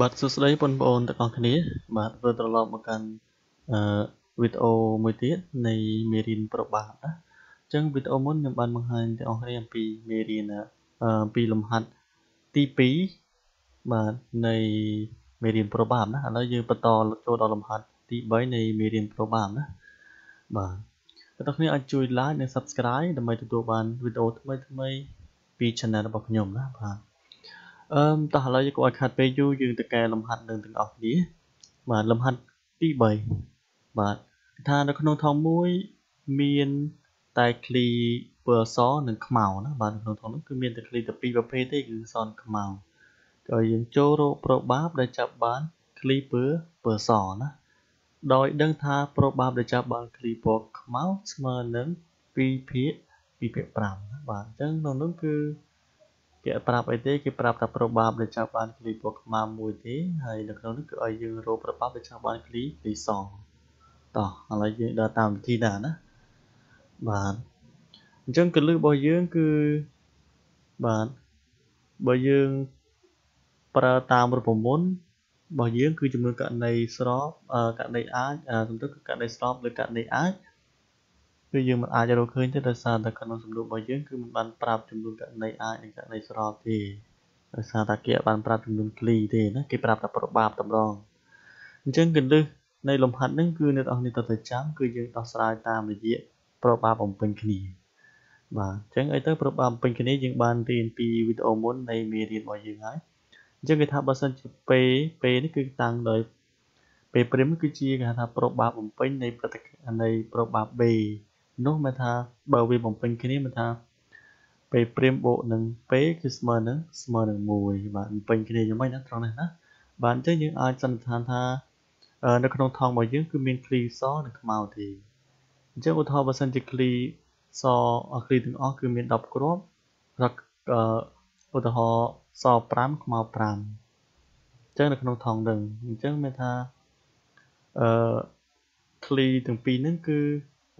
បាទសួស្តីបងប្អូនទាំងអស់គ្នា បាទវិលត្រឡប់មកកាន់អឺវីដេអូមួយទៀតនៃមេរៀនប្របាទណាអញ្ចឹងវីដេអូមុនខ្ញុំបានបង្ហាញទាំងអស់គ្នាអំពីមេរៀនអឺពីលំហាត់ទី2បាទនៃមេរៀនប្របាទណាឥឡូវយើងបន្តចូលដល់លំហាត់ទី3នៃមេរៀនប្របាទណាបាទបងប្អូនអាចជួយ like និង subscribe ដើម្បីទទួលបានវីដេអូថ្មីៗពី channel របស់ខ្ញុំណាបាទអឺតោះឥឡូវយើងកុំឲ្យខាត់ពេលយូរយើងទៅកែលំហាត់នឹងទាំងអស់គ្នា បាទលំហាត់ទី3បាទថានៅក្នុងថង1មានតែឃ្លីពើអសនិងខ្មៅណាបាទក្នុងថងនោះគឺមានតែឃ្លីតែពីរប្រភេទទេគឺសនខ្មៅក៏យើងចូលរកប្របាបដែលចាប់បានឃ្លីពើពើអសណាដោយដឹងថាប្របាបដែលចាប់បានឃ្លីពណ៌ខ្មៅស្មើនឹង2ភាគ2ភាគ5បាទអញ្ចឹងក្នុងនោះគឺគេប្រាប់អីទេគេប្រាប់ថា probab ដែលចៅបានគ្លីពណ៌ខ្មៅមួយទេហើយនៅក្នុងនេះគឺឲ្យយើងរក probab ដែលចៅបានគ្លីទីសងតោះឥឡូវយើងដើរតាមវិធីដែរណាបាទអញ្ចឹងកលឹះរបស់យើងគឺបាទបើយើងប្រើតាមរូបមន្តរបស់យើងគឺចំនួនករណីស្របករណីអាចសំដៅគឺករណីស្របឬករណីអាចគឺយើងមិនអាចរកឃើញទេដោយសារតែក្នុងសំណួររបស់យើងគឺមិនបានប្រាប់ចំនួនករណីអាចនិងករណីស្របទេដោយសារតែគេបានប្រាប់ចំនួន plea ទេណាគេប្រាប់តែ probable តម្រងអញ្ចឹងកលឹះនៃលំហាត់ហ្នឹងគឺអ្នកនរនេះតើចាំ គឺយើងដោះស្រាយតាមរយៈ probable បំពេញគ្នាបាទអញ្ចឹងអីទៅ probable បំពេញគ្នាយើងបានរៀនពីវីដេអូមុននៃមេរៀនរបស់យើងហើយអញ្ចឹងគេថាបើសិនជា p p នេះគឺតាំងដោយពេលព្រិមគឺជាគេហៅថា probab បំពេញនៃព្រឹត្តិនៃ probab b នោះមិនថាបើវាបំពេញគ្នាមិនថាពេលព្រាមបូកនឹងពេលគឺស្មើនឹងស្មើនឹង1បាទបំពេញគ្នាយ៉ាងម៉េចណាត្រង់នេះណាបាទអញ្ចឹងយើងអាចសន្និដ្ឋានថានៅក្នុងថងរបស់យើងគឺមានគ្លីសនិងខ្មៅទេអញ្ចឹងឧទាហរណ៍បើសិនជាគ្លីសគ្លីទាំងអស់គឺមាន10គ្រាប់រកឧទាហរណ៍ស5ខ្មៅ5អញ្ចឹងនៅក្នុងថងនឹងអញ្ចឹងមានថាអឺគ្លីទាំងពីរហ្នឹងគឺ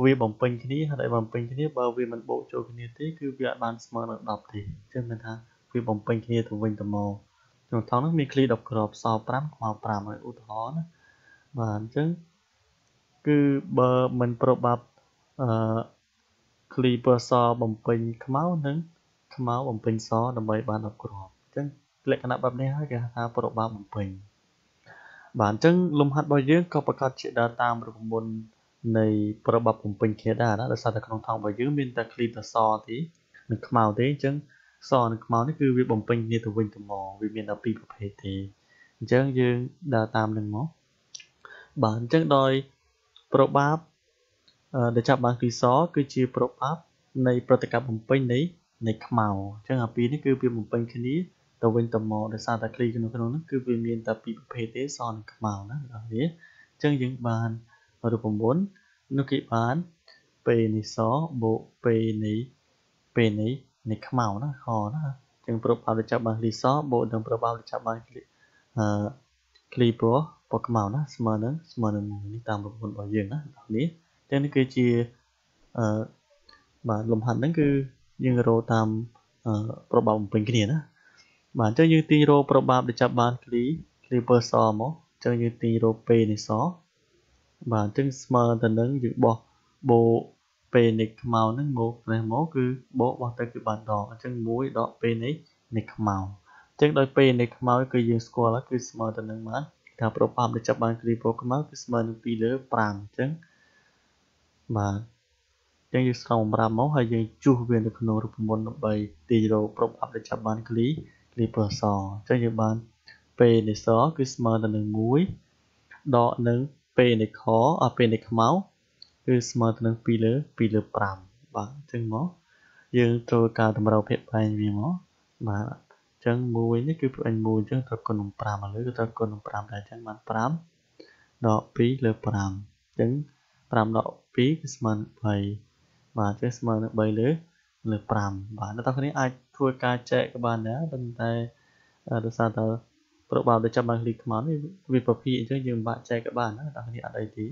វាបំពេញគ្នាហើយបំពេញគ្នាបើវាមិនបូកចូលគ្នាទេគឺវាអាចបានស្មើនឹង10ទេអញ្ចឹងមានថាវាបំពេញគ្នាទៅវិញទៅមកក្នុងថងនោះមានឃ្លី10គ្រាប់សល់5ខ្មៅ5ហើយឧទាហរណ៍ណាបាទអញ្ចឹងគឺបើមិនប្របាប់អឺឃ្លីពើសបំពេញខ្មៅនិងខ្មៅបំពេញសដើម្បីបាន10គ្រាប់អញ្ចឹងលក្ខណៈបែបនេះហើយគេថាប្របាប់បំពេញបាទអញ្ចឹងលំហាត់របស់យើងក៏ប្រកាសជាដើរតាមប្រព័ន្ធនៃប្របាប់បំពេញគ្នាដែរណាដោយសារតែក្នុងថង់របស់យើងមានតែឃ្លីបតែសទេនិងខ្មៅទេអញ្ចឹងសនិងខ្មៅនេះគឺវាបំពេញគ្នាទៅវិញទៅមកវាមានតែពីរប្រភេទទេអញ្ចឹងយើងដើរតាមនឹងមកបាទអញ្ចឹងដោយប្របាប់ដែលចាប់បានគឺសគឺជាប្របាប់នៃប្រតិកម្មបំពេញនៃនៃខ្មៅអញ្ចឹងអាពីរនេះគឺវាបំពេញគ្នាទៅវិញទៅមកដោយសារតែឃ្លីក្នុងក្នុងនោះគឺវាមានតែពីរប្រភេទទេសនិងខ្មៅណាបងប្អូនអញ្ចឹងយើងបានឬ9នោះគេបានពេលនេះសបូកពេលនេះពេលនេះនេះខ្មៅណាខណាចឹងប្រពៅលចាប់បានលីសបូកនឹងប្រពៅលចាប់បានអឺគ្លីព្រោះពណ៌ខ្មៅណាស្មើនឹងស្មើនឹងនេះតាមប្រព័ន្ធរបស់យើងណានេះចឹងនេះគឺជាអឺបាទលំហាត់ហ្នឹងគឺយើងរកតាមប្របាបបំពេញគ្នាណាបាទអញ្ចឹងយើងទាញរកប្របាបដែលចាប់បានគ្លី clipper សមកអញ្ចឹងយើងទាញរកពេលនេះសបាទអញ្ចឹងស្មើទៅនឹងយើងបោះបោពេលនៃខ្មៅហ្នឹងមកនេះមកគឺបោបោះទៅគឺបានដងអញ្ចឹង1ដកពេលនៃនៃខ្មៅអញ្ចឹងដោយពេលនៃខ្មៅគឺយើងស្គាល់គឺស្មើទៅនឹងបានថាប្រប៉ាប់ដែលចាប់បានគ្រីពោខ្មៅគឺស្មើនឹង2លើ5អញ្ចឹងបាទអញ្ចឹងយើងស្រង់បំរាមមកហើយយើងជួសវានៅក្នុងរូបមន្តដើម្បីទីរោប្រប៉ាប់ដែលចាប់បានគ្លីគ្លីពសអញ្ចឹងយើងបានពេលនៃសគឺស្មើទៅនឹង1ដកនឹងពេនៃខអពេនៃខ្មៅគឺស្មើទៅនឹង2លើ2លើ5បាទអញ្ចឹងមកយើងត្រូវការតម្រូវភាគបែងវាមកបាទអញ្ចឹង1នេះគឺពេញ1អញ្ចឹងត្រូវគុណនឹង5ឥឡូវគឺត្រូវគុណនឹង5ដែរអញ្ចឹងបាន5ដក2លើ5អញ្ចឹង5ដក2គឺស្មើនឹង3បាទអញ្ចឹងស្មើនឹង3លើលើ5បាទអ្នកទាំងគ្នាអាចធ្វើការចែកក៏បានដែរប៉ុន្តែដោយសារតែប្របាបដែលចាប់បានគ្លីកខ្មៅនេះវាប្រភេទអញ្ចឹងយើងមិនបាក់ចែកក៏បានដែរតែគ្នាអត់អីទេ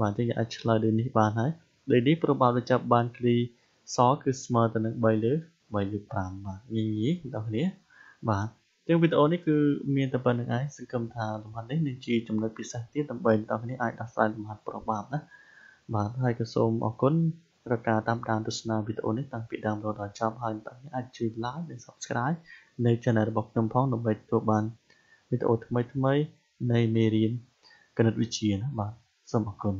បាទអញ្ចឹងយើងអាចឆ្លើយដូចនេះបានហើយដូចនេះប្របាបដែលចាប់បានគ្លីសគឺស្មើទៅនឹង3លើ3លើ5បាទងាយងាយបងប្អូនបាទទាំងវីដេអូនេះគឺមានតែប៉ុណ្្នឹងឯងសង្ឃឹមថាលំហាត់នេះនឹងជា ចំណុចពិសេសទៀតដើម្បីបងប្អូនអាចដោះស្រាយលំហាត់ប្របាបណាបាទហើយក៏សូមអរគុណរកការតាមដានទស្សនាវីដេអូនេះតាំងពីដើមរហូតដល់ចប់ហើយបងប្អូនអាចជួយ like និង subscribe នៅ channel របស់ខ្ញុំផងដើម្បីទទួលបានវីដេអូថ្មីៗនៃមេរៀនគណិតវិទ្យាណាបាទសូមអរគុណ